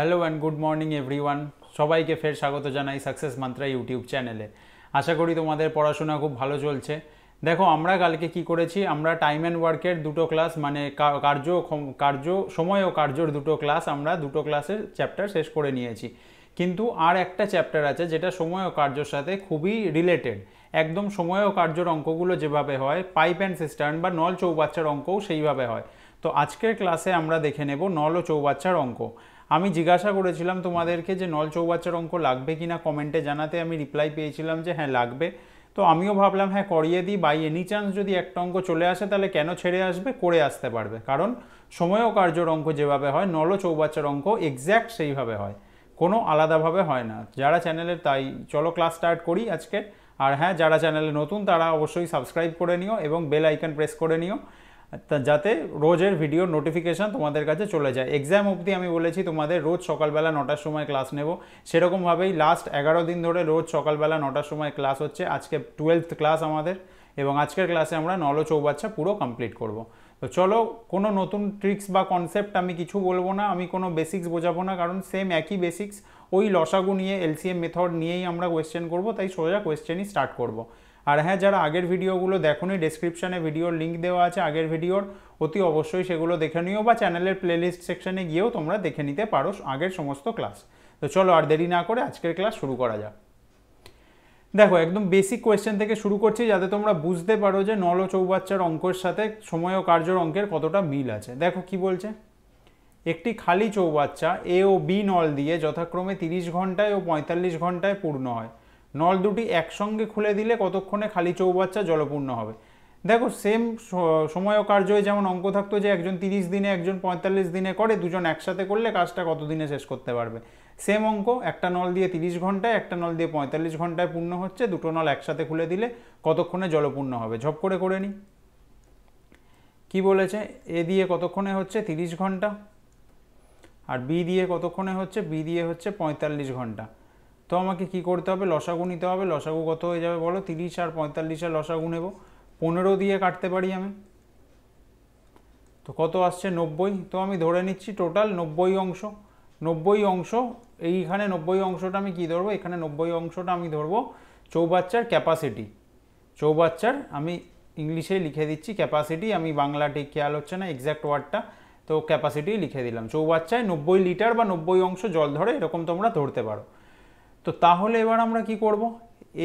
Hello and good morning everyone সবাইকে ফের স্বাগত জানাই সাকসেস মান্ত্রা ইউটিউব চ্যানেলে আশা করি তোমাদের পড়াশোনা খুব ভালো চলছে দেখো আমরা কালকে কি করেছি আমরা টাইম অ্যান্ড ওয়ার্কের দুটো ক্লাস মানে কার্য কার্য সময় ও কার্যর দুটো ক্লাস আমরা দুটো ক্লাসের চ্যাপ্টার শেষ করে নিয়েছি কিন্তু আর একটা চ্যাপ্টার আছে যেটা সময় ও কার্যর সাথে খুবই রিলেটেড একদম সময় ও কার্যর অঙ্কগুলো যেভাবে হয় পাইপ অ্যান্ড সিস্টার্ন বা নল চৌবাচ্চার অঙ্কও সেইভাবে হয় তো আজকের ক্লাসে আমরা দেখে নেব নল ও চৌবাচ্চার অঙ্ক আমি জিজ্ঞাসা করেছিলাম তোমাদেরকে যে নল চৌবাচ্চার অঙ্ক লাগবে কি না কমেন্টে জানাতে আমি রিপ্লাই পেয়েছিলাম যে হ্যাঁ লাগবে তো আমিও ভাবলাম হ্যাঁ করিয়ে দিই বাই এনি চান্স যদি একটা অঙ্ক চলে আসে তাহলে কেন ছেড়ে আসবে করে আসতে পারবে কারণ সময় ও কার্যর অঙ্ক যেভাবে হয় নল চৌবাচ্চার অঙ্ক এক্স্যাক্ট সেইভাবে হয় কোনো আলাদাভাবে হয় না যারা চ্যানেলে তাই চলো ক্লাস স্টার্ট করি আজকে আর হ্যাঁ যারা চ্যানেলে নতুন তারা অবশ্যই সাবস্ক্রাইব করে নিও এবং বেল আইকন প্রেস করে নিও যাতে রোজের ভিডিও নোটিফিকেশান তোমাদের কাছে চলে যায় এক্সাম অবধি আমি বলেছি তোমাদের রোজ সকালবেলা নটার সময় ক্লাস নেব সেরকমভাবেই লাস্ট এগারো দিন ধরে রোজ সকালবেলা নটার সময় ক্লাস হচ্ছে আজকে টুয়েলভ ক্লাস আমাদের এবং আজকের ক্লাসে আমরা নল চৌবাচ্চা পুরো কমপ্লিট করব তো চলো কোনো নতুন ট্রিক্স বা কনসেপ্ট আমি কিছু বলবো না আমি কোনো বেসিক্স বোঝাবো না কারণ সেম একই বেসিক্স ওই লসাগু নিয়ে এলসিএম মেথড নিয়েই আমরা কোয়েশ্চেন করব তাই সোজা কোয়েশ্চেনই স্টার্ট করব আর হ্যাঁ যারা আগের ভিডিওগুলো দেখোনি ডেসক্রিপশানে ভিডিওর লিঙ্ক দেওয়া আছে আগের ভিডিওর অতি অবশ্যই সেগুলো দেখে নিও বা চ্যানেলের প্লেলিস্ট সেকশানে গিয়েও তোমরা দেখে নিতে পারো আগের সমস্ত ক্লাস তো চলো আর দেরি না করে আজকের ক্লাস শুরু করা যাক দেখো একদম বেসিক কোয়েশ্চেন থেকে শুরু করছি যাতে তোমরা বুঝতে পারো যে নল ও চৌবাচ্চার অঙ্কের সাথে সময় ও কার্যর অঙ্কের কতটা মিল আছে দেখো কি বলছে একটি খালি চৌবাচ্চা এ ও বি নল দিয়ে যথাক্রমে তিরিশ ঘন্টায় ও পঁয়তাল্লিশ ঘন্টায় পূর্ণ হয় নল দুটি একসঙ্গে খুলে দিলে কতক্ষণে খালি চৌবাচ্চা জলপূর্ণ হবে দেখো সেম সময় ও কার্যই যেমন অঙ্ক থাকতো যে একজন তিরিশ দিনে একজন পঁয়তাল্লিশ দিনে করে দুজন একসাথে করলে কাজটা কতদিনে শেষ করতে পারবে সেম অঙ্ক একটা নল দিয়ে তিরিশ ঘন্টায় একটা নল দিয়ে পঁয়তাল্লিশ ঘন্টায় পূর্ণ হচ্ছে দুটো নল একসাথে খুলে দিলে কতক্ষণে জলপূর্ণ হবে ঝপ করে করে নিই কি বলেছে এ দিয়ে কতক্ষণে হচ্ছে তিরিশ ঘন্টা আর বি দিয়ে কতক্ষণে হচ্ছে বি দিয়ে হচ্ছে পঁয়তাল্লিশ ঘন্টা তো আমাকে কি করতে হবে লসাগু নিতে হবে লসাগু কত হয়ে যাবে বলো তিরিশ আর পঁয়তাল্লিশের লসাগু নেব পনেরো দিয়ে কাটতে পারি আমি তো কত আসছে নব্বই তো আমি ধরে নিচ্ছি টোটাল নব্বই অংশ নব্বই অংশ এইখানে নব্বই অংশটা আমি কি ধরবো এখানে নব্বই অংশটা আমি ধরবো চৌবাচ্চার ক্যাপাসিটি চৌবাচ্চার আমি ইংলিশে লিখে দিচ্ছি ক্যাপাসিটি আমি বাংলা ঠিক খেয়াল হচ্ছে না এক্স্যাক্ট ওয়ার্ডটা তো ক্যাপাসিটি লিখে দিলাম চৌবাচ্চায় নব্বই লিটার বা নব্বই অংশ জল ধরে এরকম তোমরা ধরতে পারো তো তাহলে এবার আমরা কি করব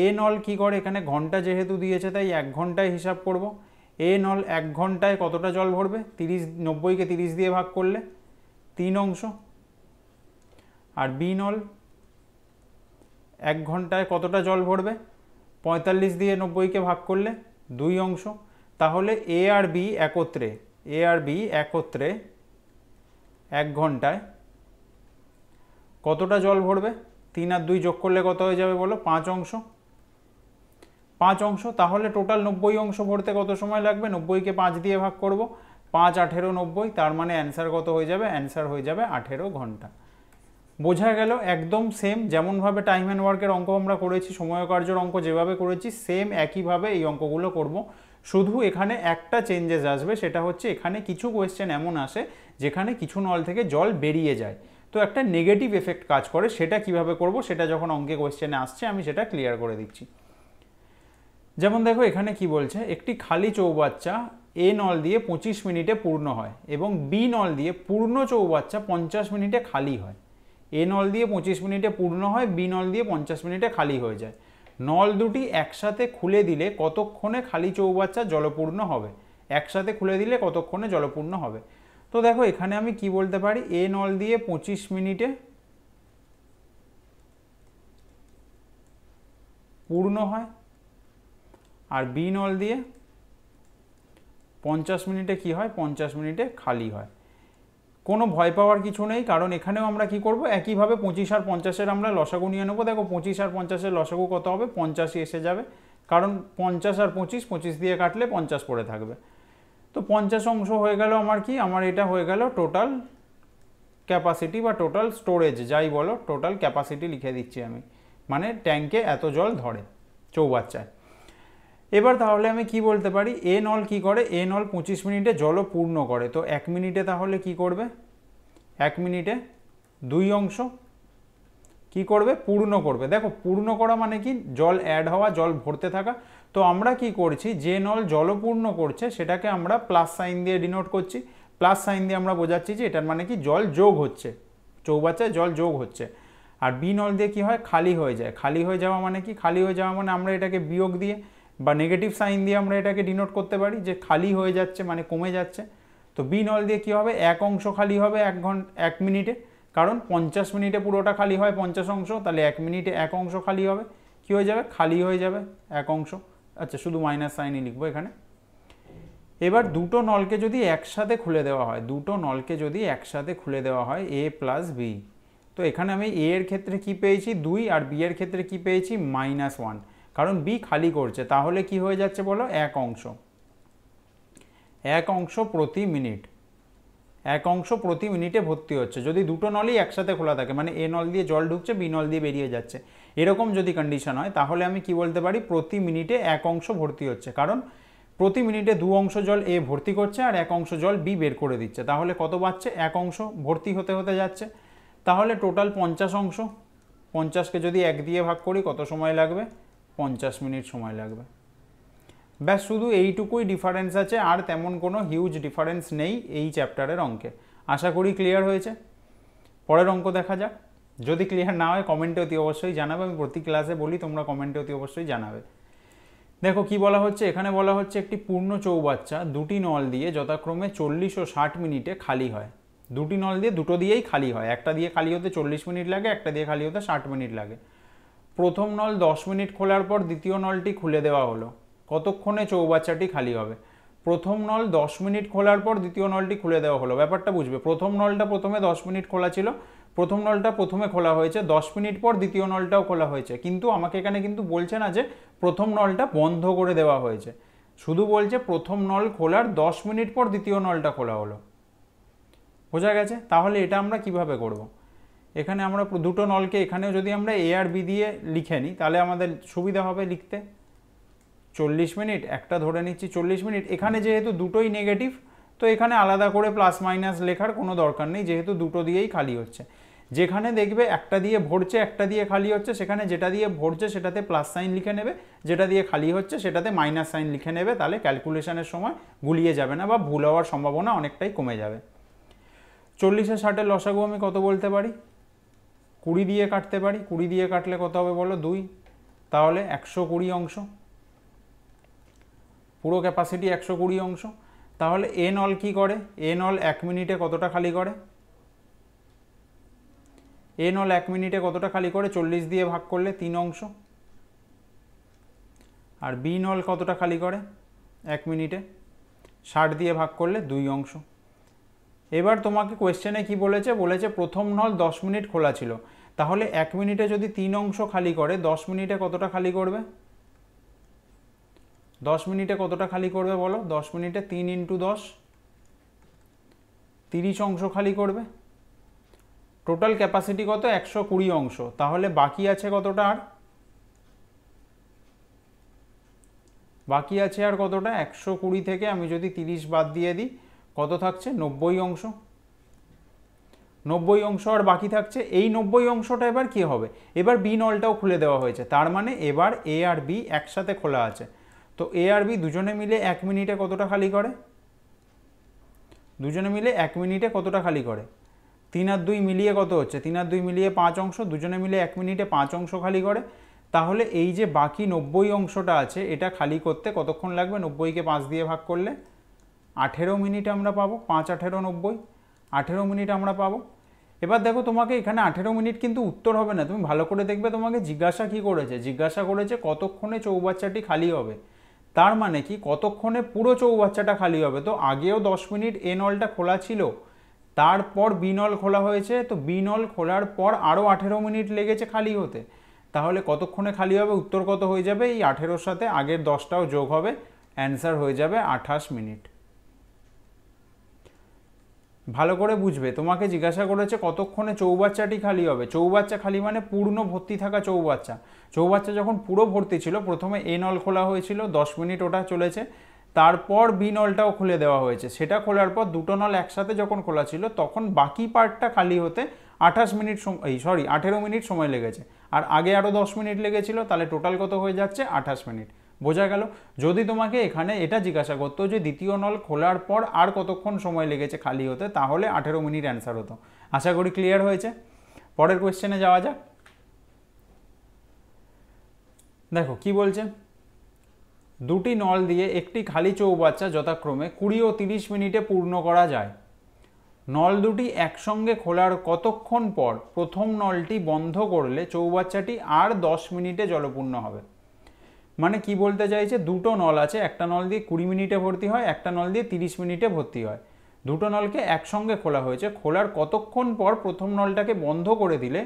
এ নল কি করে এখানে ঘন্টা যেহেতু দিয়েছে তাই এক ঘন্টায় হিসাব করব এ নল এক ঘন্টায় কতটা জল ভরবে তিরিশ নব্বইকে তিরিশ দিয়ে ভাগ করলে তিন অংশ আর বি নল এক ঘন্টায় কতটা জল ভরবে পঁয়তাল্লিশ দিয়ে নব্বইকে ভাগ করলে দুই অংশ তাহলে এ আর বি একত্রে এ আর বি একত্রে এক ঘন্টায় কতটা জল ভরবে তিন আর দুই যোগ করলে কত হয়ে যাবে বলো পাঁচ অংশ পাঁচ অংশ তাহলে টোটাল নব্বই অংশ ভরতে কত সময় লাগবে নব্বইকে পাঁচ দিয়ে ভাগ করব পাঁচ আঠেরো নব্বই তার মানে অ্যান্সার কত হয়ে যাবে অ্যান্সার হয়ে যাবে আঠেরো ঘন্টা বোঝা গেল একদম সেম যেমনভাবে টাইম অ্যান্ড ওয়ার্কের অঙ্ক আমরা করেছি সময়কার্যর অঙ্ক যেভাবে করেছি সেম একইভাবে এই অঙ্কগুলো করব শুধু এখানে একটা চেঞ্জেস আসবে সেটা হচ্ছে এখানে কিছু কোয়েশ্চেন এমন আসে যেখানে কিছু নল থেকে জল বেরিয়ে যায় তো একটা নেগেটিভ এফেক্ট কাজ করে সেটা কিভাবে করব সেটা যখন অঙ্কে কোয়েশ্চেনে আসছে আমি সেটা ক্লিয়ার করে দিচ্ছি যেমন দেখো এখানে কি বলছে একটি খালি চৌবাচ্চা এ নল দিয়ে পঁচিশ মিনিটে পূর্ণ হয় এবং বি নল দিয়ে পূর্ণ চৌবাচ্চা পঞ্চাশ মিনিটে খালি হয় এ নল দিয়ে পঁচিশ মিনিটে পূর্ণ হয় বি নল দিয়ে পঞ্চাশ মিনিটে খালি হয়ে যায় নল দুটি একসাথে খুলে দিলে কতক্ষণে খালি চৌবাচ্চা জলপূর্ণ হবে একসাথে খুলে দিলে কতক্ষণে জলপূর্ণ হবে তো দেখো এখানে আমি কি বলতে পারি এ নল দিয়ে পঁচিশ মিনিটে পূর্ণ হয় আর বি নল দিয়ে পঞ্চাশ মিনিটে কি হয় পঞ্চাশ মিনিটে খালি হয় কোনো ভয় পাওয়ার কিছু নেই কারণ এখানেও আমরা কি করব একইভাবে পঁচিশ আর পঞ্চাশের আমরা লসাগু নিয়ে নেবো দেখো পঁচিশ আর পঞ্চাশের লসাগু কত হবে পঞ্চাশই এসে যাবে কারণ পঞ্চাশ আর পঁচিশ পঁচিশ দিয়ে কাটলে পঞ্চাশ পড়ে থাকবে তো পঞ্চাশ অংশ হয়ে গেল আমার কি আমার এটা হয়ে গেল টোটাল ক্যাপাসিটি বা টোটাল স্টোরেজ যাই বলো টোটাল ক্যাপাসিটি লিখে দিচ্ছি আমি মানে ট্যাঙ্কে এত জল ধরে চৌবাচ্চায় এবার তাহলে আমি কি বলতে পারি এ নল কি করে এ নল পঁচিশ মিনিটে জলও পূর্ণ করে তো এক মিনিটে তাহলে কি করবে এক মিনিটে দুই অংশ কি করবে পূর্ণ করবে দেখো পূর্ণ করা মানে কি জল অ্যাড হওয়া জল ভরতে থাকা তো আমরা কি করছি যে নল জলপূর্ণ করছে সেটাকে আমরা প্লাস সাইন দিয়ে ডিনোট করছি প্লাস সাইন দিয়ে আমরা বোঝাচ্ছি যে এটার মানে কি জল যোগ হচ্ছে চৌবাচ্চায় জল যোগ হচ্ছে আর বি নল দিয়ে কি হয় খালি হয়ে যায় খালি হয়ে যাওয়া মানে কি খালি হয়ে যাওয়া মানে আমরা এটাকে বিয়োগ দিয়ে বা নেগেটিভ সাইন দিয়ে আমরা এটাকে ডিনোট করতে পারি যে খালি হয়ে যাচ্ছে মানে কমে যাচ্ছে তো বি নল দিয়ে কী হবে এক অংশ খালি হবে এক ঘন্টা এক মিনিটে কারণ পঞ্চাশ মিনিটে পুরোটা খালি হয় পঞ্চাশ অংশ তাহলে এক মিনিটে এক অংশ খালি হবে কী হয়ে যাবে খালি হয়ে যাবে এক অংশ আচ্ছা শুধু মাইনাস সাইনই লিখব এখানে এবার দুটো নলকে যদি একসাথে খুলে দেওয়া হয় দুটো নলকে যদি একসাথে খুলে দেওয়া হয় এ প্লাস বি তো এখানে আমি এ এর ক্ষেত্রে কি পেয়েছি দুই আর বি এর ক্ষেত্রে কি পেয়েছি মাইনাস ওয়ান কারণ বি খালি করছে তাহলে কি হয়ে যাচ্ছে বলো এক অংশ এক অংশ প্রতি মিনিট এক অংশ প্রতি মিনিটে ভর্তি হচ্ছে যদি দুটো নলই একসাথে খোলা থাকে মানে এ নল দিয়ে জল ঢুকছে বি নল দিয়ে বেরিয়ে যাচ্ছে এরকম যদি কন্ডিশন হয় তাহলে আমি কি বলতে পারি প্রতি মিনিটে এক অংশ ভর্তি হচ্ছে কারণ প্রতি মিনিটে দু অংশ জল এ ভর্তি করছে আর এক অংশ জল বি বের করে দিচ্ছে তাহলে কত বাড়ছে এক অংশ ভর্তি হতে হতে যাচ্ছে তাহলে টোটাল পঞ্চাশ অংশ পঞ্চাশকে যদি এক দিয়ে ভাগ করি কত সময় লাগবে পঞ্চাশ মিনিট সময় লাগবে ব্যাস শুধু এইটুকুই ডিফারেন্স আছে আর তেমন কোনো হিউজ ডিফারেন্স নেই এই চ্যাপ্টারের অঙ্কে আশা করি ক্লিয়ার হয়েছে পরের অঙ্ক দেখা যাক যদি ক্লিয়ার না হয় কমেন্টে অতি অবশ্যই জানাবে আমি প্রতি ক্লাসে বলি তোমরা কমেন্টে অতি অবশ্যই জানাবে দেখো কি বলা হচ্ছে এখানে বলা হচ্ছে একটি পূর্ণ চৌবাচ্চা দুটি নল দিয়ে যথাক্রমে চল্লিশ ও ষাট মিনিটে খালি হয় দুটি নল দিয়ে দুটো দিয়েই খালি হয় একটা দিয়ে খালি হতে চল্লিশ মিনিট লাগে একটা দিয়ে খালি হতে ষাট মিনিট লাগে প্রথম নল দশ মিনিট খোলার পর দ্বিতীয় নলটি খুলে দেওয়া হলো কতক্ষণে চৌবাচ্চাটি খালি হবে প্রথম নল দশ মিনিট খোলার পর দ্বিতীয় নলটি খুলে দেওয়া হলো ব্যাপারটা বুঝবে প্রথম নলটা প্রথমে দশ মিনিট খোলা ছিল প্রথম নলটা প্রথমে খোলা হয়েছে দশ মিনিট পর দ্বিতীয় নলটাও খোলা হয়েছে কিন্তু আমাকে এখানে কিন্তু বলছে না যে প্রথম নলটা বন্ধ করে দেওয়া হয়েছে শুধু বলছে প্রথম নল খোলার দশ মিনিট পর দ্বিতীয় নলটা খোলা হলো বোঝা গেছে তাহলে এটা আমরা কিভাবে করব। এখানে আমরা দুটো নলকে এখানেও যদি আমরা এ আর বি দিয়ে লিখে নিই তাহলে আমাদের সুবিধা হবে লিখতে চল্লিশ মিনিট একটা ধরে নিচ্ছি চল্লিশ মিনিট এখানে যেহেতু দুটোই নেগেটিভ তো এখানে আলাদা করে প্লাস মাইনাস লেখার কোনো দরকার নেই যেহেতু দুটো দিয়েই খালি হচ্ছে যেখানে দেখবে একটা দিয়ে ভরছে একটা দিয়ে খালি হচ্ছে সেখানে যেটা দিয়ে ভরছে সেটাতে প্লাস সাইন লিখে নেবে যেটা দিয়ে খালি হচ্ছে সেটাতে মাইনাস সাইন লিখে নেবে তাহলে ক্যালকুলেশনের সময় গুলিয়ে যাবে না বা ভুল হওয়ার সম্ভাবনা অনেকটাই কমে যাবে চল্লিশে ষাটের লসাগু আমি কত বলতে পারি কুড়ি দিয়ে কাটতে পারি কুড়ি দিয়ে কাটলে কত হবে বলো দুই তাহলে একশো কুড়ি অংশ পুরো ক্যাপাসিটি একশো কুড়ি অংশ তাহলে এন অল কী করে এন অল এক মিনিটে কতটা খালি করে এ নল এক মিনিটে কতটা খালি করে চল্লিশ দিয়ে ভাগ করলে তিন অংশ আর বি নল কতটা খালি করে এক মিনিটে ষাট দিয়ে ভাগ করলে দুই অংশ এবার তোমাকে কোয়েশ্চেনে কি বলেছে বলেছে প্রথম নল দশ মিনিট খোলা ছিল তাহলে এক মিনিটে যদি তিন অংশ খালি করে দশ মিনিটে কতটা খালি করবে দশ মিনিটে কতটা খালি করবে বলো দশ মিনিটে তিন ইন্টু দশ তিরিশ অংশ খালি করবে টোটাল ক্যাপাসিটি কত একশো কুড়ি অংশ তাহলে বাকি আছে কতটা আর বাকি আছে আর কতটা একশো কুড়ি থেকে আমি যদি তিরিশ বাদ দিয়ে দিই কত থাকছে নব্বই অংশ নব্বই অংশ আর বাকি থাকছে এই নব্বই অংশটা এবার কি হবে এবার বি নলটাও খুলে দেওয়া হয়েছে তার মানে এবার এ আর বি একসাথে খোলা আছে তো এ আর বি দুজনে মিলে এক মিনিটে কতটা খালি করে দুজনে মিলে এক মিনিটে কতটা খালি করে তিন আর দুই মিলিয়ে কত হচ্ছে তিন আর দুই মিলিয়ে পাঁচ অংশ দুজনে মিলে এক মিনিটে পাঁচ অংশ খালি করে তাহলে এই যে বাকি নব্বই অংশটা আছে এটা খালি করতে কতক্ষণ লাগবে নব্বইকে পাঁচ দিয়ে ভাগ করলে আঠেরো মিনিট আমরা পাবো পাঁচ আঠেরো নব্বই আঠেরো মিনিট আমরা পাবো এবার দেখো তোমাকে এখানে আঠেরো মিনিট কিন্তু উত্তর হবে না তুমি ভালো করে দেখবে তোমাকে জিজ্ঞাসা কি করেছে জিজ্ঞাসা করেছে কতক্ষণে চৌবাচ্চাটি খালি হবে তার মানে কি কতক্ষণে পুরো চৌবাচ্চাটা খালি হবে তো আগেও দশ মিনিট এ নলটা খোলা ছিল তারপর বিনল খোলা হয়েছে তো বিনল খোলার পর আরও আঠেরো মিনিট লেগেছে খালি হতে তাহলে কতক্ষণে খালি হবে উত্তর কত হয়ে যাবে এই আঠেরোর সাথে আগের দশটাও যোগ হবে অ্যান্সার হয়ে যাবে আঠাশ মিনিট ভালো করে বুঝবে তোমাকে জিজ্ঞাসা করেছে কতক্ষণে চৌবাচ্চাটি খালি হবে চৌবাচ্চা খালি মানে পূর্ণ ভর্তি থাকা চৌবাচ্চা চৌবাচ্চা যখন পুরো ভর্তি ছিল প্রথমে এ নল খোলা হয়েছিল দশ মিনিট ওটা চলেছে তারপর বি নলটাও খুলে দেওয়া হয়েছে সেটা খোলার পর দুটো নল একসাথে যখন খোলা ছিল তখন বাকি পার্টটা খালি হতে আঠাশ মিনিট এই সরি আঠেরো মিনিট সময় লেগেছে আর আগে আরও দশ মিনিট লেগেছিল তাহলে টোটাল কত হয়ে যাচ্ছে আঠাশ মিনিট বোঝা গেল যদি তোমাকে এখানে এটা জিজ্ঞাসা করতো যে দ্বিতীয় নল খোলার পর আর কতক্ষণ সময় লেগেছে খালি হতে তাহলে আঠেরো মিনিট অ্যান্সার হতো আশা করি ক্লিয়ার হয়েছে পরের কোয়েশ্চেনে যাওয়া যাক দেখো কি বলছে দুটি নল দিয়ে একটি খালি চৌবাচ্চা যথাক্রমে কুড়ি ও তিরিশ মিনিটে পূর্ণ করা যায় নল দুটি একসঙ্গে খোলার কতক্ষণ পর প্রথম নলটি বন্ধ করলে চৌবাচ্চাটি আর দশ মিনিটে জলপূর্ণ হবে মানে কি বলতে চাইছে দুটো নল আছে একটা নল দিয়ে কুড়ি মিনিটে ভর্তি হয় একটা নল দিয়ে তিরিশ মিনিটে ভর্তি হয় দুটো নলকে একসঙ্গে খোলা হয়েছে খোলার কতক্ষণ পর প্রথম নলটাকে বন্ধ করে দিলে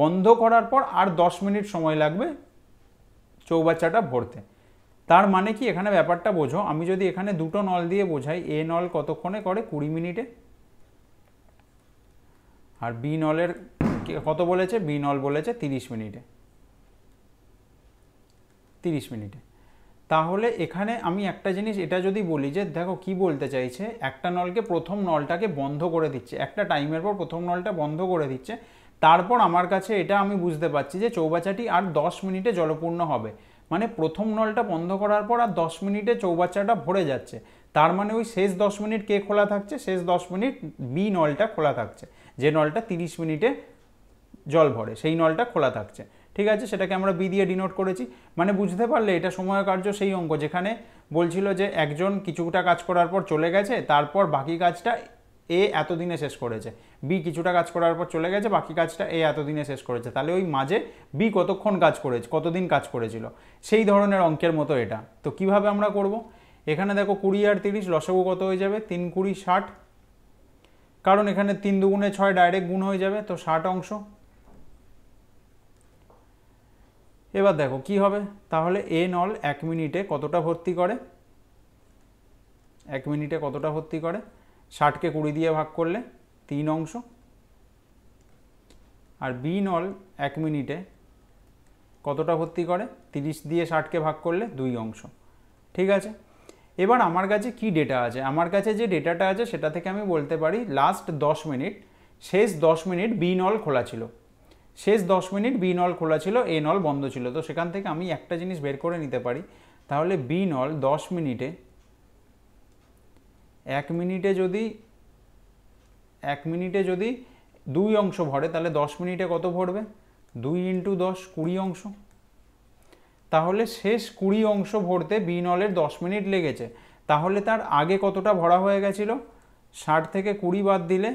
বন্ধ করার পর আর দশ মিনিট সময় লাগবে চৌবাচ্চাটা ভরতে তার মানে কি এখানে ব্যাপারটা বোঝো আমি যদি এখানে দুটো নল দিয়ে বোঝাই এ নল কতক্ষণে করে কুড়ি মিনিটে আর বি নলের কত বলেছে বি নল বলেছে তিরিশ মিনিটে তিরিশ মিনিটে তাহলে এখানে আমি একটা জিনিস এটা যদি বলি যে দেখো কি বলতে চাইছে একটা নলকে প্রথম নলটাকে বন্ধ করে দিচ্ছে একটা টাইমের পর প্রথম নলটা বন্ধ করে দিচ্ছে তারপর আমার কাছে এটা আমি বুঝতে পারছি যে চৌবাচাটি আর দশ মিনিটে জলপূর্ণ হবে মানে প্রথম নলটা বন্ধ করার পর আর দশ মিনিটে চৌবাচ্চাটা ভরে যাচ্ছে তার মানে ওই শেষ দশ মিনিট কে খোলা থাকছে শেষ দশ মিনিট বি নলটা খোলা থাকছে যে নলটা তিরিশ মিনিটে জল ভরে সেই নলটা খোলা থাকছে ঠিক আছে সেটাকে আমরা বি দিয়ে ডিনোট করেছি মানে বুঝতে পারলে এটা সময়কার্য সেই অঙ্ক যেখানে বলছিল যে একজন কিছুটা কাজ করার পর চলে গেছে তারপর বাকি কাজটা এ এতদিনে শেষ করেছে বি কিছুটা কাজ করার পর চলে গেছে বাকি কাজটা এ এতদিনে শেষ করেছে তাহলে ওই মাঝে বি কতক্ষণ কাজ করেছে কতদিন কাজ করেছিল সেই ধরনের অঙ্কের মতো এটা তো কিভাবে আমরা করব এখানে দেখো কুড়ি আর তিরিশ লসগু কত হয়ে যাবে তিন কুড়ি ষাট কারণ এখানে তিন দুগুণে ছয় ডাইরেক্ট গুণ হয়ে যাবে তো ষাট অংশ এবার দেখো কি হবে তাহলে এ নল এক মিনিটে কতটা ভর্তি করে এক মিনিটে কতটা ভর্তি করে ষাটকে কুড়ি দিয়ে ভাগ করলে তিন অংশ আর বি নল এক মিনিটে কতটা ভর্তি করে তিরিশ দিয়ে ষাটকে ভাগ করলে দুই অংশ ঠিক আছে এবার আমার কাছে কি ডেটা আছে আমার কাছে যে ডেটাটা আছে সেটা থেকে আমি বলতে পারি লাস্ট দশ মিনিট শেষ দশ মিনিট বি নল খোলা ছিল শেষ দশ মিনিট বি নল খোলা ছিল এ নল বন্ধ ছিল তো সেখান থেকে আমি একটা জিনিস বের করে নিতে পারি তাহলে বি নল দশ মিনিটে এক মিনিটে যদি এক মিনিটে যদি দুই অংশ ভরে তাহলে দশ মিনিটে কত ভরবে দুই ইন্টু দশ কুড়ি অংশ তাহলে শেষ কুড়ি অংশ ভরতে বিনলের দশ মিনিট লেগেছে তাহলে তার আগে কতটা ভরা হয়ে গেছিল ষাট থেকে কুড়ি বাদ দিলে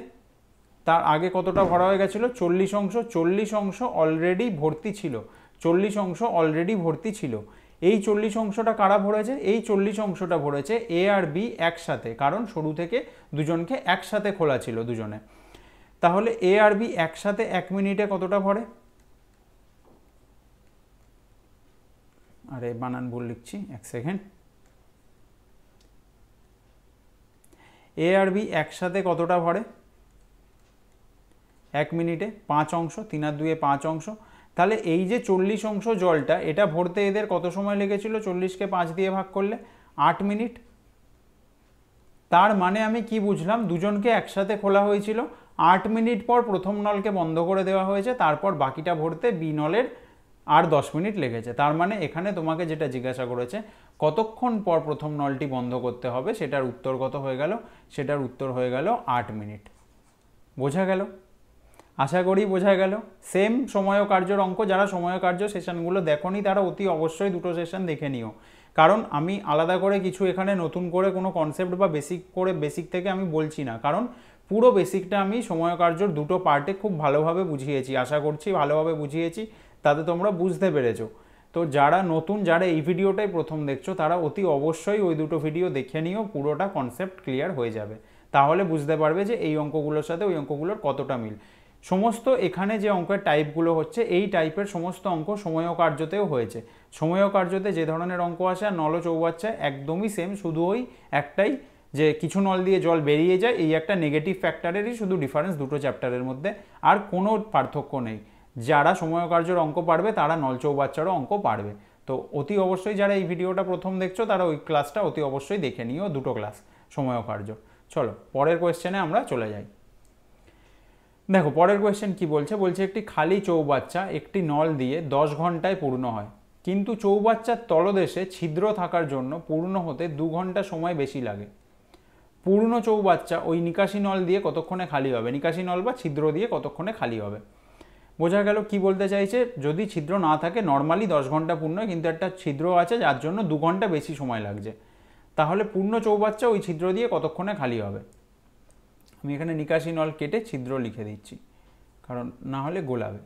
তার আগে কতটা ভরা হয়ে গেছিলো চল্লিশ অংশ চল্লিশ অংশ অলরেডি ভর্তি ছিল চল্লিশ অংশ অলরেডি ভর্তি ছিল এই চল্লিশ অংশটা কারা ভরেছে এই চল্লিশ অংশটা ভরেছে এ আর বি একসাথে কারণ শুরু থেকে দুজনকে একসাথে খোলা ছিল দুজনে তাহলে এ আর বি একসাথে এক মিনিটে কতটা ভরে আরে বানান ভুল লিখছি এক সেকেন্ড এ আর বি একসাথে কতটা ভরে এক মিনিটে পাঁচ অংশ তিন আর দুয়ে পাঁচ অংশ তাহলে এই যে চল্লিশ অংশ জলটা এটা ভরতে এদের কত সময় লেগেছিল চল্লিশকে পাঁচ দিয়ে ভাগ করলে আট মিনিট তার মানে আমি কি বুঝলাম দুজনকে একসাথে খোলা হয়েছিল আট মিনিট পর প্রথম নলকে বন্ধ করে দেওয়া হয়েছে তারপর বাকিটা ভরতে বি নলের আর দশ মিনিট লেগেছে তার মানে এখানে তোমাকে যেটা জিজ্ঞাসা করেছে কতক্ষণ পর প্রথম নলটি বন্ধ করতে হবে সেটার উত্তর কত হয়ে গেল সেটার উত্তর হয়ে গেল আট মিনিট বোঝা গেল আশা করি বোঝা গেল সেম সময় কার্যর অঙ্ক যারা সময় কার্য সেশনগুলো দেখনি তারা অতি অবশ্যই দুটো সেশন দেখে নিও কারণ আমি আলাদা করে কিছু এখানে নতুন করে কোনো কনসেপ্ট বা বেসিক করে বেসিক থেকে আমি বলছি না কারণ পুরো বেসিকটা আমি সময় কার্যর দুটো পার্টে খুব ভালোভাবে বুঝিয়েছি আশা করছি ভালোভাবে বুঝিয়েছি তাতে তোমরা বুঝতে পেরেছো তো যারা নতুন যারা এই ভিডিওটাই প্রথম দেখছো তারা অতি অবশ্যই ওই দুটো ভিডিও দেখে নিও পুরোটা কনসেপ্ট ক্লিয়ার হয়ে যাবে তাহলে বুঝতে পারবে যে এই অঙ্কগুলোর সাথে ওই অঙ্কগুলোর কতটা মিল সমস্ত এখানে যে অঙ্কের টাইপগুলো হচ্ছে এই টাইপের সমস্ত অঙ্ক সময় কার্যতেও হয়েছে সময় কার্যতে যে ধরনের অঙ্ক আছে আর নল চৌবাচ্চা একদমই সেম শুধু ওই একটাই যে কিছু নল দিয়ে জল বেরিয়ে যায় এই একটা নেগেটিভ ফ্যাক্টরেরই শুধু ডিফারেন্স দুটো চ্যাপ্টারের মধ্যে আর কোনো পার্থক্য নেই যারা সময় কার্যর অঙ্ক পারবে তারা নল চৌবাচ্চারও অঙ্ক পারবে তো অতি অবশ্যই যারা এই ভিডিওটা প্রথম দেখছো তারা ওই ক্লাসটা অতি অবশ্যই দেখে নিও দুটো ক্লাস সময় কার্য চলো পরের কোয়েশ্চেনে আমরা চলে যাই দেখো পরের কোয়েশ্চেন কি বলছে বলছে একটি খালি চৌবাচ্চা একটি নল দিয়ে দশ ঘন্টায় পূর্ণ হয় কিন্তু চৌবাচ্চার তলদেশে ছিদ্র থাকার জন্য পূর্ণ হতে দু ঘন্টা সময় বেশি লাগে পূর্ণ চৌবাচ্চা ওই নিকাশি নল দিয়ে কতক্ষণে খালি হবে নিকাশি নল বা ছিদ্র দিয়ে কতক্ষণে খালি হবে বোঝা গেল কি বলতে চাইছে যদি ছিদ্র না থাকে নর্মালি দশ ঘন্টা পূর্ণ হয় কিন্তু একটা ছিদ্র আছে যার জন্য দু ঘন্টা বেশি সময় লাগছে তাহলে পূর্ণ চৌবাচ্চা ওই ছিদ্র দিয়ে কতক্ষণে খালি হবে আমি এখানে নিকাশি নল কেটে ছিদ্র লিখে দিচ্ছি কারণ না হলে গোলাবে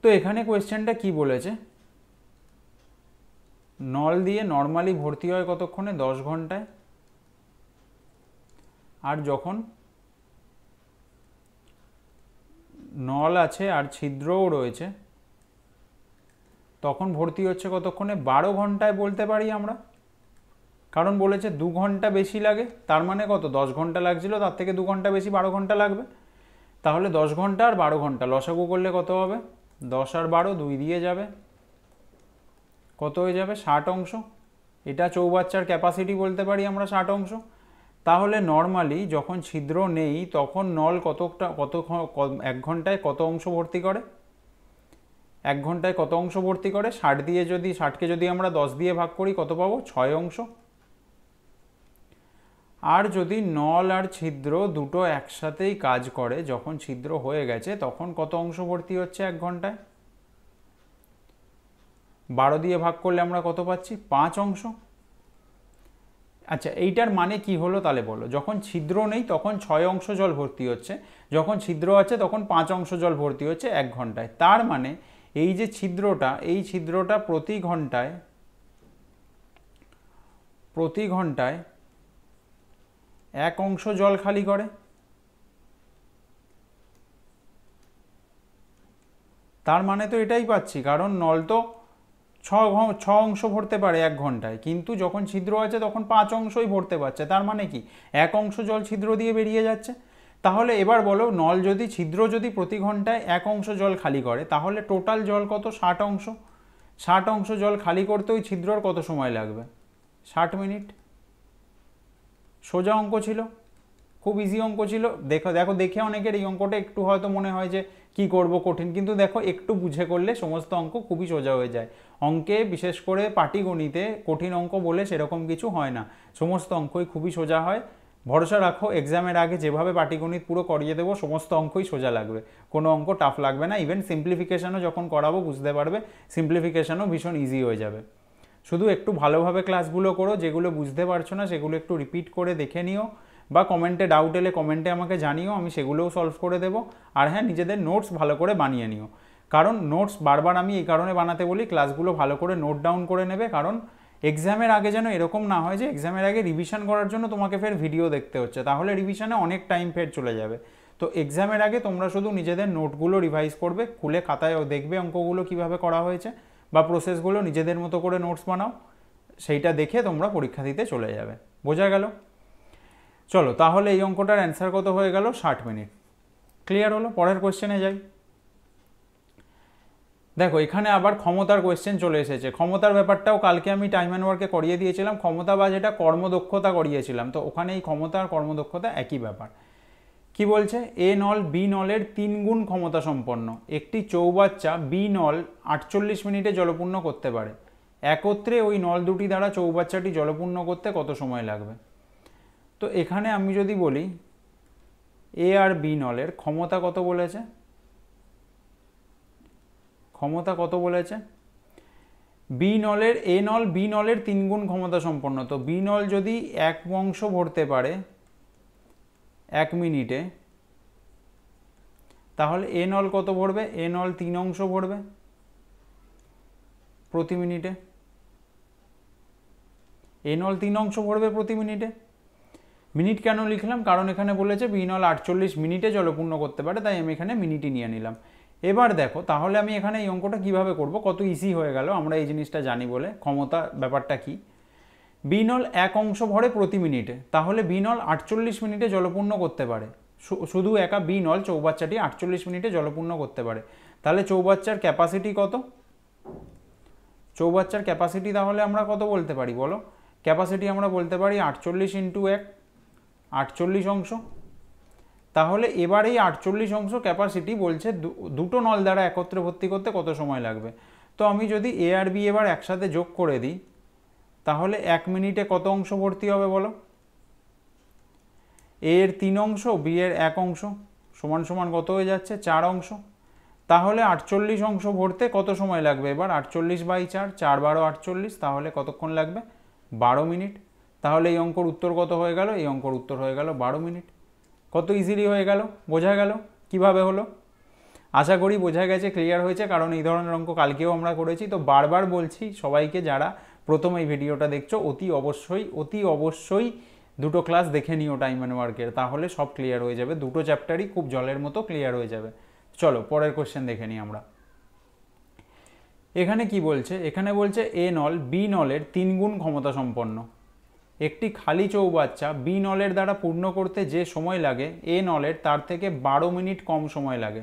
তো এখানে কোয়েশ্চেনটা কি বলেছে নল দিয়ে নর্মালি ভর্তি হয় কতক্ষণে দশ ঘন্টায় আর যখন নল আছে আর ছিদ্রও রয়েছে তখন ভর্তি হচ্ছে কতক্ষণে বারো ঘন্টায় বলতে পারি আমরা কারণ বলেছে দু ঘন্টা বেশি লাগে তার মানে কত দশ ঘন্টা লাগছিল তার থেকে দু ঘন্টা বেশি বারো ঘন্টা লাগবে তাহলে দশ ঘন্টা আর বারো ঘন্টা লসাগু করলে কত হবে দশ আর বারো দুই দিয়ে যাবে কত হয়ে যাবে ষাট অংশ এটা চৌবাচ্চার ক্যাপাসিটি বলতে পারি আমরা ষাট অংশ তাহলে নর্মালি যখন ছিদ্র নেই তখন নল কতটা কত এক ঘন্টায় কত অংশ ভর্তি করে এক ঘন্টায় কত অংশ ভর্তি করে ষাট দিয়ে যদি ষাটকে যদি আমরা দশ দিয়ে ভাগ করি কত পাবো ছয় অংশ আর যদি নল আর ছিদ্র দুটো একসাথেই কাজ করে যখন ছিদ্র হয়ে গেছে তখন কত অংশ ভর্তি হচ্ছে এক ঘন্টায় বারো দিয়ে ভাগ করলে আমরা কত পাচ্ছি পাঁচ অংশ আচ্ছা এইটার মানে কি হলো তাহলে বলো যখন ছিদ্র নেই তখন ছয় অংশ জল ভর্তি হচ্ছে যখন ছিদ্র আছে তখন পাঁচ অংশ জল ভর্তি হচ্ছে এক ঘন্টায় তার মানে এই যে ছিদ্রটা এই ছিদ্রটা প্রতি ঘন্টায় প্রতি ঘন্টায় এক অংশ জল খালি করে তার মানে তো এটাই পাচ্ছি কারণ নল তো ছ ছ অংশ ভরতে পারে এক ঘন্টায় কিন্তু যখন ছিদ্র আছে তখন পাঁচ অংশই ভরতে পারছে তার মানে কি এক অংশ জল ছিদ্র দিয়ে বেরিয়ে যাচ্ছে তাহলে এবার বলো নল যদি ছিদ্র যদি প্রতি ঘন্টায় এক অংশ জল খালি করে তাহলে টোটাল জল কত ষাট অংশ ষাট অংশ জল খালি করতে ওই ছিদ্রর কত সময় লাগবে ষাট মিনিট সোজা অঙ্ক ছিল খুব ইজি অঙ্ক ছিল দেখো দেখো দেখে অনেকের এই অঙ্কটা একটু হয়তো মনে হয় যে কি করব কঠিন কিন্তু দেখো একটু বুঝে করলে সমস্ত অঙ্ক খুবই সোজা হয়ে যায় অঙ্কে বিশেষ করে পাটিগণিতে কঠিন অঙ্ক বলে সেরকম কিছু হয় না সমস্ত অঙ্কই খুবই সোজা হয় ভরসা রাখো এক্সামের আগে যেভাবে পাটিগণিত পুরো করিয়ে দেবো সমস্ত অঙ্কই সোজা লাগবে কোনো অঙ্ক টাফ লাগবে না ইভেন সিম্পলিফিকেশানও যখন করাবো বুঝতে পারবে সিম্পলিফিকেশানও ভীষণ ইজি হয়ে যাবে শুধু একটু ভালোভাবে ক্লাসগুলো করো যেগুলো বুঝতে পারছো না সেগুলো একটু রিপিট করে দেখে নিও বা কমেন্টে ডাউট এলে কমেন্টে আমাকে জানিও আমি সেগুলোও সলভ করে দেবো আর হ্যাঁ নিজেদের নোটস ভালো করে বানিয়ে নিও কারণ নোটস বারবার আমি এই কারণে বানাতে বলি ক্লাসগুলো ভালো করে নোট ডাউন করে নেবে কারণ এক্সামের আগে যেন এরকম না হয় যে এক্সামের আগে রিভিশন করার জন্য তোমাকে ফের ভিডিও দেখতে হচ্ছে তাহলে রিভিশনে অনেক টাইম ফের চলে যাবে তো এক্সামের আগে তোমরা শুধু নিজেদের নোটগুলো রিভাইজ করবে খুলে খাতায় দেখবে অঙ্কগুলো কিভাবে করা হয়েছে বা প্রসেসগুলো নিজেদের মতো করে নোটস বানাও সেইটা দেখে তোমরা পরীক্ষা দিতে চলে যাবে বোঝা গেল চলো তাহলে এই অঙ্কটার অ্যান্সার কত হয়ে গেল ষাট মিনিট ক্লিয়ার হলো পরের কোয়েশ্চেনে যাই দেখো এখানে আবার ক্ষমতার কোয়েশ্চেন চলে এসেছে ক্ষমতার ব্যাপারটাও কালকে আমি টাইম অ্যান্ড ওয়ার্কে করিয়ে দিয়েছিলাম ক্ষমতা বা যেটা কর্মদক্ষতা করিয়েছিলাম তো ওখানে এই ক্ষমতা আর কর্মদক্ষতা একই ব্যাপার কি বলছে এ নল বি নলের তিন গুণ ক্ষমতা সম্পন্ন একটি চৌবাচ্চা বি নল আটচল্লিশ মিনিটে জলপূর্ণ করতে পারে একত্রে ওই নল দুটি দ্বারা চৌবাচ্চাটি জলপূর্ণ করতে কত সময় লাগবে তো এখানে আমি যদি বলি এ আর বি নলের ক্ষমতা কত বলেছে ক্ষমতা কত বলেছে বি নলের এ নল বি নলের তিন গুণ ক্ষমতা সম্পন্ন তো বি নল যদি এক অংশ ভরতে পারে এক মিনিটে তাহলে এ নল কত ভরবে এ নল তিন অংশ ভরবে প্রতি মিনিটে এ নল তিন অংশ ভরবে প্রতি মিনিটে মিনিট কেন লিখলাম কারণ এখানে বলেছে বি নল আটচল্লিশ মিনিটে জলপূর্ণ করতে পারে তাই আমি এখানে মিনিটই নিয়ে নিলাম এবার দেখো তাহলে আমি এখানে এই অঙ্কটা কীভাবে করব কত ইজি হয়ে গেল আমরা এই জিনিসটা জানি বলে ক্ষমতা ব্যাপারটা কী বিনল এক অংশ ভরে প্রতি মিনিটে তাহলে বিনল আটচল্লিশ মিনিটে জলপূর্ণ করতে পারে শুধু একা বিনল চৌবাচ্চাটি আটচল্লিশ মিনিটে জলপূর্ণ করতে পারে তাহলে চৌবাচ্চার ক্যাপাসিটি কত চৌবাচ্চার ক্যাপাসিটি তাহলে আমরা কত বলতে পারি বলো ক্যাপাসিটি আমরা বলতে পারি আটচল্লিশ ইন্টু এক আটচল্লিশ অংশ তাহলে এবার এই আটচল্লিশ অংশ ক্যাপাসিটি বলছে দুটো নল দ্বারা একত্রে ভর্তি করতে কত সময় লাগবে তো আমি যদি এ আর বি এবার একসাথে যোগ করে দিই তাহলে এক মিনিটে কত অংশ ভর্তি হবে বলো এ এর তিন অংশ বি এর এক অংশ সমান সমান কত হয়ে যাচ্ছে চার অংশ তাহলে আটচল্লিশ অংশ ভরতে কত সময় লাগবে এবার আটচল্লিশ বাই চার চার বারো আটচল্লিশ তাহলে কতক্ষণ লাগবে বারো মিনিট তাহলে এই অঙ্কর উত্তর কত হয়ে গেল এই অঙ্কর উত্তর হয়ে গেল বারো মিনিট কত ইজিলি হয়ে গেল বোঝা গেল কিভাবে হলো আশা করি বোঝা গেছে ক্লিয়ার হয়েছে কারণ এই ধরনের অঙ্ক কালকেও আমরা করেছি তো বারবার বলছি সবাইকে যারা প্রথম এই ভিডিওটা দেখছো অতি অবশ্যই অতি অবশ্যই দুটো ক্লাস দেখে নিও টাইম অ্যান্ড ওয়ার্কের তাহলে সব ক্লিয়ার হয়ে যাবে দুটো চ্যাপ্টারই খুব জলের মতো ক্লিয়ার হয়ে যাবে চলো পরের কোশ্চেন দেখে নিই আমরা এখানে কি বলছে এখানে বলছে এ নল বি নলের তিনগুণ ক্ষমতা সম্পন্ন একটি খালি চৌবাচ্চা বি নলের দ্বারা পূর্ণ করতে যে সময় লাগে এ নলের তার থেকে বারো মিনিট কম সময় লাগে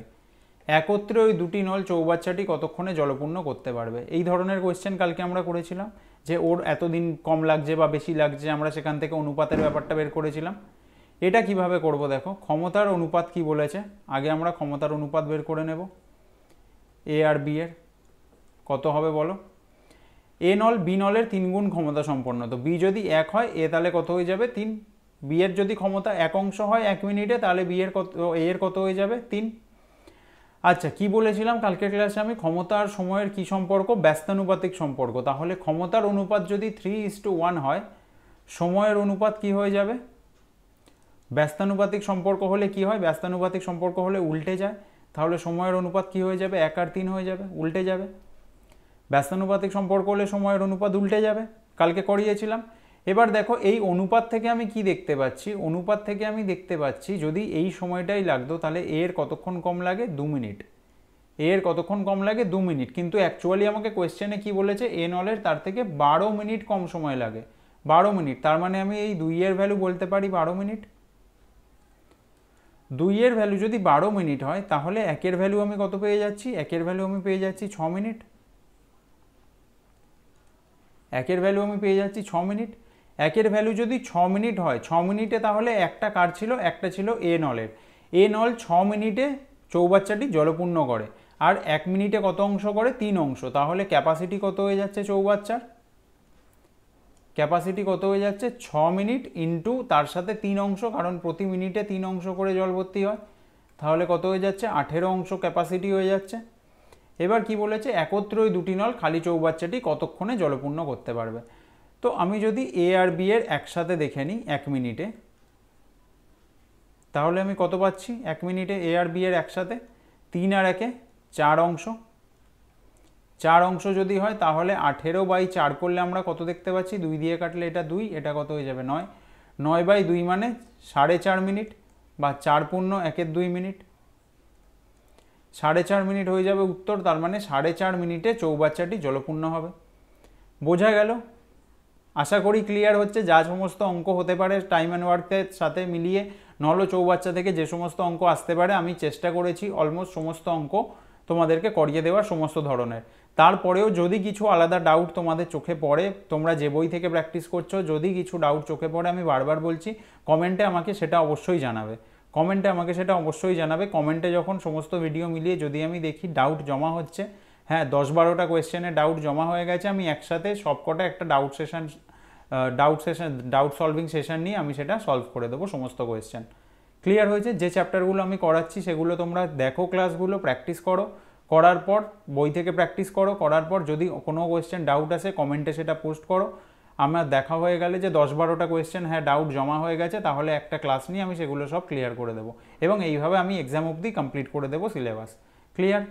একত্রে ওই দুটি নল চৌবাচ্চাটি কতক্ষণে জলপূর্ণ করতে পারবে এই ধরনের কোয়েশ্চেন কালকে আমরা করেছিলাম যে ওর এতদিন কম লাগছে বা বেশি লাগছে আমরা সেখান থেকে অনুপাতের ব্যাপারটা বের করেছিলাম এটা কিভাবে করব দেখো ক্ষমতার অনুপাত কি বলেছে আগে আমরা ক্ষমতার অনুপাত বের করে নেব এ আর বি এর কত হবে বলো এ নল বি নলের তিন গুণ ক্ষমতা সম্পন্ন তো বি যদি এক হয় এ তাহলে কত হয়ে যাবে তিন বি এর যদি ক্ষমতা এক অংশ হয় এক মিনিটে তাহলে বি এর কত এ এর কত হয়ে যাবে তিন আচ্ছা কি বলেছিলাম কালকের ক্লাসে আমি ক্ষমতার সময়ের কি সম্পর্ক ব্যস্তানুপাতিক সম্পর্ক তাহলে ক্ষমতার অনুপাত যদি থ্রি ইস টু ওয়ান হয় সময়ের অনুপাত কি হয়ে যাবে ব্যস্তানুপাতিক সম্পর্ক হলে কি হয় ব্যস্তানুপাতিক সম্পর্ক হলে উল্টে যায় তাহলে সময়ের অনুপাত কি হয়ে যাবে এক আর তিন হয়ে যাবে উল্টে যাবে ব্যস্তানুপাতিক সম্পর্ক হলে সময়ের অনুপাত উল্টে যাবে কালকে করিয়েছিলাম এবার দেখো এই অনুপাত থেকে আমি কি দেখতে পাচ্ছি অনুপাত থেকে আমি দেখতে পাচ্ছি যদি এই সময়টাই লাগতো তাহলে এর কতক্ষণ কম লাগে দু মিনিট এর কতক্ষণ কম লাগে দু মিনিট কিন্তু অ্যাকচুয়ালি আমাকে কোয়েশ্চেনে কি বলেছে এ নলের তার থেকে বারো মিনিট কম সময় লাগে বারো মিনিট তার মানে আমি এই দুইয়ের ভ্যালু বলতে পারি বারো মিনিট দুইয়ের ভ্যালু যদি বারো মিনিট হয় তাহলে একের ভ্যালু আমি কত পেয়ে যাচ্ছি একের ভ্যালু আমি পেয়ে যাচ্ছি ছ মিনিট একের ভ্যালু আমি পেয়ে যাচ্ছি ছ মিনিট একের ভ্যালু যদি ছ মিনিট হয় ছ মিনিটে তাহলে একটা কার ছিল একটা ছিল এ নলের এ নল ছ মিনিটে চৌবাচ্চাটি জলপূর্ণ করে আর এক মিনিটে কত অংশ করে তিন অংশ তাহলে ক্যাপাসিটি কত হয়ে যাচ্ছে চৌবাচ্চার ক্যাপাসিটি কত হয়ে যাচ্ছে ছ মিনিট ইন্টু তার সাথে তিন অংশ কারণ প্রতি মিনিটে তিন অংশ করে জল ভর্তি হয় তাহলে কত হয়ে যাচ্ছে আঠেরো অংশ ক্যাপাসিটি হয়ে যাচ্ছে এবার কি বলেছে একত্রই দুটি নল খালি চৌবাচ্চাটি কতক্ষণে জলপূর্ণ করতে পারবে তো আমি যদি এ আর বি এর একসাথে দেখে নিই এক মিনিটে তাহলে আমি কত পাচ্ছি এক মিনিটে এ আর বি এর একসাথে তিন আর একে চার অংশ চার অংশ যদি হয় তাহলে আঠেরো বাই চার করলে আমরা কত দেখতে পাচ্ছি দুই দিয়ে কাটলে এটা দুই এটা কত হয়ে যাবে নয় নয় বাই দুই মানে সাড়ে চার মিনিট বা চার পূর্ণ একের দুই মিনিট সাড়ে চার মিনিট হয়ে যাবে উত্তর তার মানে সাড়ে চার মিনিটে চৌবাচ্চাটি জলপূর্ণ হবে বোঝা গেল আশা করি ক্লিয়ার হচ্ছে যা সমস্ত অঙ্ক হতে পারে টাইম অ্যান্ড ওয়ার্কের সাথে মিলিয়ে নল চৌবাচ্চা থেকে যে সমস্ত অঙ্ক আসতে পারে আমি চেষ্টা করেছি অলমোস্ট সমস্ত অঙ্ক তোমাদেরকে করিয়ে দেওয়ার সমস্ত ধরনের তারপরেও যদি কিছু আলাদা ডাউট তোমাদের চোখে পড়ে তোমরা যে বই থেকে প্র্যাকটিস করছো যদি কিছু ডাউট চোখে পড়ে আমি বারবার বলছি কমেন্টে আমাকে সেটা অবশ্যই জানাবে কমেন্টে আমাকে সেটা অবশ্যই জানাবে কমেন্টে যখন সমস্ত ভিডিও মিলিয়ে যদি আমি দেখি ডাউট জমা হচ্ছে হ্যাঁ দশ বারোটা কোয়েশ্চেনে ডাউট জমা হয়ে গেছে আমি একসাথে সবকটা একটা doubt session doubt session doubt solving session নিয়ে আমি সেটা সলভ করে দেবো সমস্ত কোয়েশ্চেন ক্লিয়ার হয়েছে যে চ্যাপ্টারগুলো আমি করাচ্ছি সেগুলো তোমরা দেখো ক্লাসগুলো প্র্যাকটিস করো করার পর বই থেকে প্র্যাকটিস করো করার পর যদি কোনো কোয়েশ্চেন ডাউট আসে কমেন্টে সেটা পোস্ট করো আমার দেখা হয়ে গেলে যে দশ বারোটা কোয়েশ্চেন হ্যাঁ ডাউট জমা হয়ে গেছে তাহলে একটা ক্লাস নিয়ে আমি সেগুলো সব ক্লিয়ার করে দেবো এবং এইভাবে আমি এক্সাম অবধি কমপ্লিট করে দেবো সিলেবাস ক্লিয়ার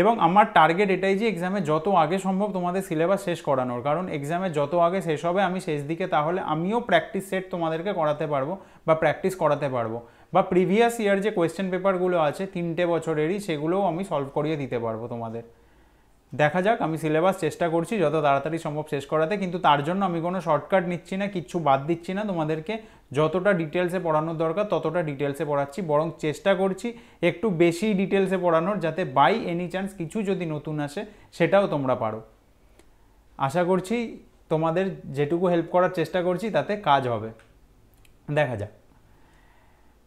এবং আমার টার্গেট এটাই যে এক্সামে যত আগে সম্ভব তোমাদের সিলেবাস শেষ করানোর কারণ এক্সামে যত আগে শেষ হবে আমি শেষ দিকে তাহলে আমিও প্র্যাকটিস সেট তোমাদেরকে করাতে পারবো বা প্র্যাকটিস করাতে পারবো বা প্রিভিয়াস ইয়ার যে কোয়েশ্চেন পেপারগুলো আছে তিনটে বছরেরই সেগুলোও আমি সলভ করিয়ে দিতে পারবো তোমাদের দেখা যাক আমি সিলেবাস চেষ্টা করছি যত তাড়াতাড়ি সম্ভব শেষ করাতে কিন্তু তার জন্য আমি কোনো শর্টকাট নিচ্ছি না কিচ্ছু বাদ দিচ্ছি না তোমাদেরকে যতটা ডিটেলসে পড়ানোর দরকার ততটা ডিটেলসে পড়াচ্ছি বরং চেষ্টা করছি একটু বেশি ডিটেলসে পড়ানোর যাতে বাই এনি চান্স কিছু যদি নতুন আসে সেটাও তোমরা পারো আশা করছি তোমাদের যেটুকু হেল্প করার চেষ্টা করছি তাতে কাজ হবে দেখা যাক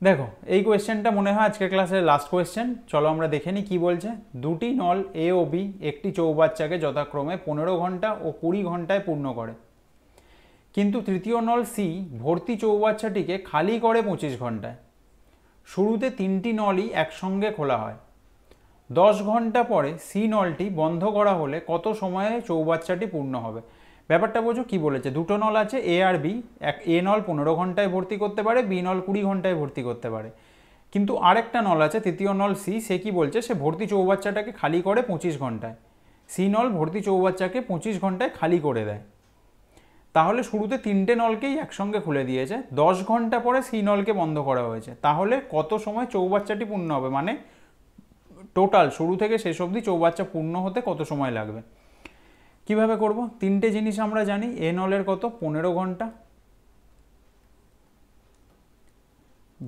দেখো এই কোয়েশ্চেনটা মনে হয় আজকের ক্লাসের লাস্ট কোয়েশ্চেন চলো আমরা দেখে নিই কী বলছে দুটি নল এ ও বি একটি চৌবাচ্চাকে যথাক্রমে পনেরো ঘন্টা ও কুড়ি ঘন্টায় পূর্ণ করে কিন্তু তৃতীয় নল সি ভর্তি চৌবাচ্চাটিকে খালি করে পঁচিশ ঘন্টায় শুরুতে তিনটি নলই একসঙ্গে খোলা হয় দশ ঘন্টা পরে সি নলটি বন্ধ করা হলে কত সময়ে চৌবাচ্চাটি পূর্ণ হবে ব্যাপারটা বোঝো কি বলেছে দুটো নল আছে এ আর বি এক এ নল পনেরো ঘন্টায় ভর্তি করতে পারে বি নল কুড়ি ঘন্টায় ভর্তি করতে পারে কিন্তু আরেকটা নল আছে তৃতীয় নল সি সে কি বলছে সে ভর্তি চৌবাচ্চাটাকে খালি করে পঁচিশ ঘন্টায় সি নল ভর্তি চৌবাচ্চাকে পঁচিশ ঘন্টায় খালি করে দেয় তাহলে শুরুতে তিনটে নলকেই একসঙ্গে খুলে দিয়েছে দশ ঘন্টা পরে সি নলকে বন্ধ করা হয়েছে তাহলে কত সময় চৌবাচ্চাটি পূর্ণ হবে মানে টোটাল শুরু থেকে শেষ অবধি চৌবাচ্চা পূর্ণ হতে কত সময় লাগবে কিভাবে করব তিনটে জিনিস আমরা জানি এ নলের কত পনেরো ঘন্টা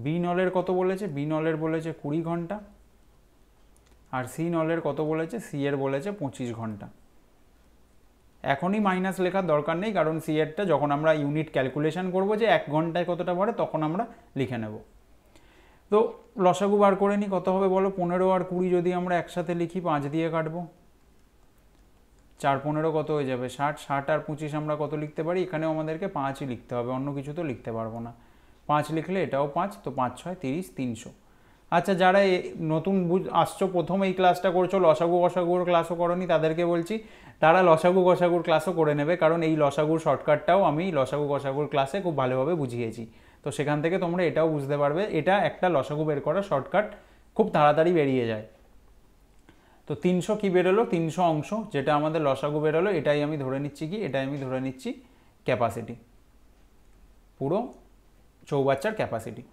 বি নলের কত বলেছে বি নলের বলেছে কুড়ি ঘন্টা আর সি নলের কত বলেছে সি এর বলেছে পঁচিশ ঘন্টা এখনই মাইনাস লেখার দরকার নেই কারণ সি এরটা যখন আমরা ইউনিট ক্যালকুলেশন করব যে এক ঘন্টায় কতটা পড়ে তখন আমরা লিখে নেব তো লসাগু বার করে নিই কত হবে বলো পনেরো আর কুড়ি যদি আমরা একসাথে লিখি পাঁচ দিয়ে কাটবো চার পনেরো কত হয়ে যাবে ষাট ষাট আর পঁচিশ আমরা কত লিখতে পারি এখানেও আমাদেরকে পাঁচই লিখতে হবে অন্য কিছু তো লিখতে পারবো না পাঁচ লিখলে এটাও পাঁচ তো পাঁচ ছয় তিরিশ তিনশো আচ্ছা যারা নতুন বুঝ আসছো প্রথম এই ক্লাসটা করছো লসাগু গসাগুর ক্লাসও করনি তাদেরকে বলছি তারা লসাগু গসাগুর ক্লাসও করে নেবে কারণ এই লসাগুর শর্টকাটটাও আমি লসাগু গসাগুর ক্লাসে খুব ভালোভাবে বুঝিয়েছি তো সেখান থেকে তোমরা এটাও বুঝতে পারবে এটা একটা লসাগু বের করা শর্টকাট খুব তাড়াতাড়ি বেরিয়ে যায় তো তিনশো কী বেরোলো তিনশো অংশ যেটা আমাদের লসাগু বেরোলো এটাই আমি ধরে নিচ্ছি কি এটাই আমি ধরে নিচ্ছি ক্যাপাসিটি পুরো চৌবাচ্চার ক্যাপাসিটি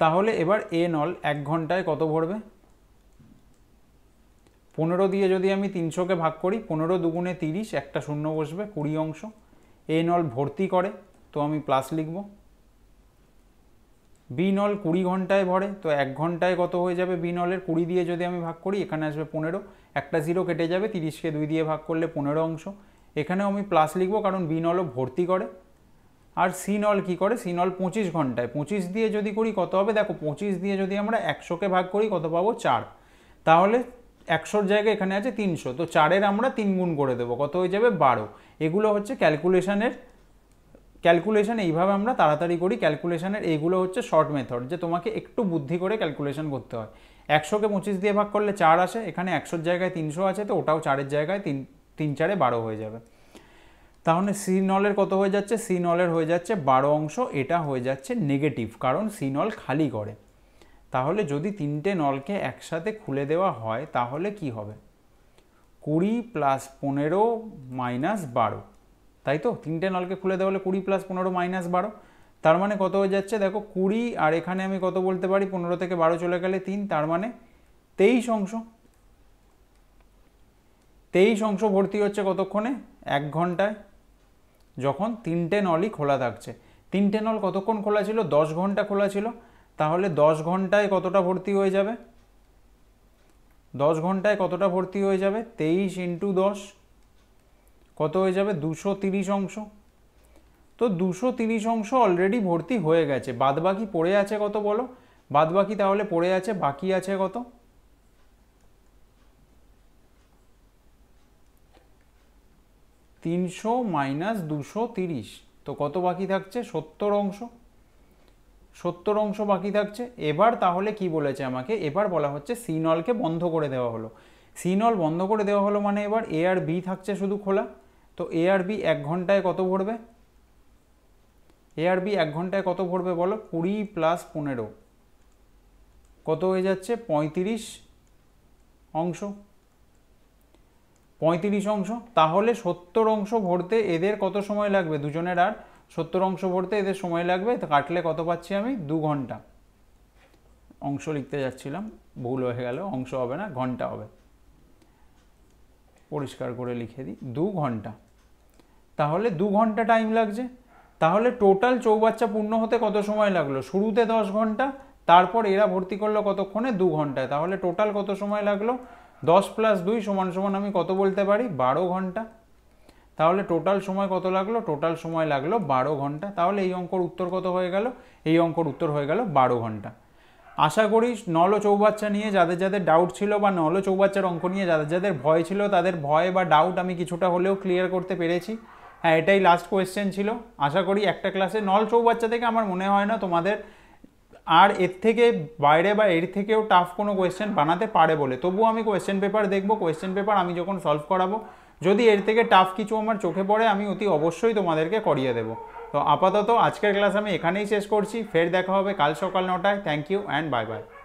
তাহলে এবার এ নল এক ঘন্টায় কত ভরবে পনেরো দিয়ে যদি আমি তিনশোকে ভাগ করি পনেরো দুগুণে তিরিশ একটা শূন্য বসবে কুড়ি অংশ এ নল ভর্তি করে তো আমি প্লাস লিখবো বিনল কুড়ি ঘন্টায় ভরে তো এক ঘন্টায় কত হয়ে যাবে বিনলের কুড়ি দিয়ে যদি আমি ভাগ করি এখানে আসবে পনেরো একটা জিরো কেটে যাবে তিরিশকে দুই দিয়ে ভাগ করলে পনেরো অংশ এখানেও আমি প্লাস লিখব কারণ বিনলও ভর্তি করে আর সিনল কি করে সিনল পঁচিশ ঘন্টায় পঁচিশ দিয়ে যদি করি কত হবে দেখো পঁচিশ দিয়ে যদি আমরা একশোকে ভাগ করি কত পাবো চার তাহলে একশোর জায়গায় এখানে আছে তিনশো তো চারের আমরা তিন গুণ করে দেবো কত হয়ে যাবে বারো এগুলো হচ্ছে ক্যালকুলেশানের ক্যালকুলেশন এইভাবে আমরা তাড়াতাড়ি করি ক্যালকুলেশনের এইগুলো হচ্ছে শর্ট মেথড যে তোমাকে একটু বুদ্ধি করে ক্যালকুলেশন করতে হয় একশোকে পঁচিশ দিয়ে ভাগ করলে চার আসে এখানে একশোর জায়গায় তিনশো আছে তো ওটাও চারের জায়গায় তিন তিন চারে বারো হয়ে যাবে তাহলে সি নলের কত হয়ে যাচ্ছে সি নলের হয়ে যাচ্ছে বারো অংশ এটা হয়ে যাচ্ছে নেগেটিভ কারণ সি নল খালি করে তাহলে যদি তিনটে নলকে একসাথে খুলে দেওয়া হয় তাহলে কি হবে কুড়ি প্লাস পনেরো মাইনাস বারো তাই তো তিনটে নলকে খুলে দেওয়া হলে কুড়ি প্লাস পনেরো মাইনাস বারো তার মানে কত হয়ে যাচ্ছে দেখো কুড়ি আর এখানে আমি কত বলতে পারি পনেরো থেকে বারো চলে গেলে তিন তার মানে তেইশ অংশ তেইশ অংশ ভর্তি হচ্ছে কতক্ষণে এক ঘন্টায় যখন তিনটে নলই খোলা থাকছে তিনটে নল কতক্ষণ খোলা ছিল দশ ঘন্টা খোলা ছিল তাহলে দশ ঘন্টায় কতটা ভর্তি হয়ে যাবে দশ ঘন্টায় কতটা ভর্তি হয়ে যাবে তেইশ ইন্টু দশ কত হয়ে যাবে দুশো তিরিশ অংশ তো দুশো তিরিশ অংশ অলরেডি ভর্তি হয়ে গেছে বাদবাকি পড়ে আছে কত বলো বাদবাকি তাহলে পড়ে আছে বাকি আছে কত তিনশো মাইনাস দুশো তিরিশ তো কত বাকি থাকছে সত্তর অংশ সত্তর অংশ বাকি থাকছে এবার তাহলে কি বলেছে আমাকে এবার বলা হচ্ছে সিনলকে বন্ধ করে দেওয়া হলো সিনল বন্ধ করে দেওয়া হলো মানে এবার এ আর বি থাকছে শুধু খোলা তো এ আর এক ঘন্টায় কত ভরবে এ এক ঘন্টায় কত ভরবে বলো কুড়ি প্লাস পনেরো কত হয়ে যাচ্ছে পঁয়ত্রিশ অংশ পঁয়ত্রিশ অংশ তাহলে সত্তর অংশ ভরতে এদের কত সময় লাগবে দুজনের আর সত্তর অংশ ভরতে এদের সময় লাগবে কাটলে কত পাচ্ছি আমি দু ঘন্টা অংশ লিখতে যাচ্ছিলাম ভুল হয়ে গেল অংশ হবে না ঘন্টা হবে পরিষ্কার করে লিখে দিই দু ঘন্টা তাহলে দু ঘন্টা টাইম লাগছে তাহলে টোটাল চৌবাচ্চা পূর্ণ হতে কত সময় লাগলো শুরুতে দশ ঘন্টা তারপর এরা ভর্তি করলো কতক্ষণে দু ঘন্টায় তাহলে টোটাল কত সময় লাগলো দশ প্লাস দুই সমান সমান আমি কত বলতে পারি বারো ঘন্টা তাহলে টোটাল সময় কত লাগলো টোটাল সময় লাগলো বারো ঘন্টা তাহলে এই অঙ্কর উত্তর কত হয়ে গেল এই অঙ্কর উত্তর হয়ে গেল বারো ঘন্টা আশা করি নল চৌবাচ্চা নিয়ে যাদের যাদের ডাউট ছিল বা নল চৌবাচ্চার অঙ্ক নিয়ে যাদের যাদের ভয় ছিল তাদের ভয় বা ডাউট আমি কিছুটা হলেও ক্লিয়ার করতে পেরেছি হ্যাঁ এটাই লাস্ট কোয়েশ্চেন ছিল আশা করি একটা ক্লাসে নল চৌবাচ্চা থেকে আমার মনে হয় না তোমাদের আর এর থেকে বাইরে বা এর থেকেও টাফ কোনো কোয়েশ্চেন বানাতে পারে বলে তবুও আমি কোয়েশ্চেন পেপার দেখবো কোয়েশ্চেন পেপার আমি যখন সলভ করাবো যদি এর থেকে টাফ কিছু আমার চোখে পড়ে আমি অতি অবশ্যই তোমাদেরকে করিয়ে দেবো তো আপাতত আজকের ক্লাস আমি এখানেই শেষ করছি ফের দেখা হবে কাল সকাল নটায় thank you and bye by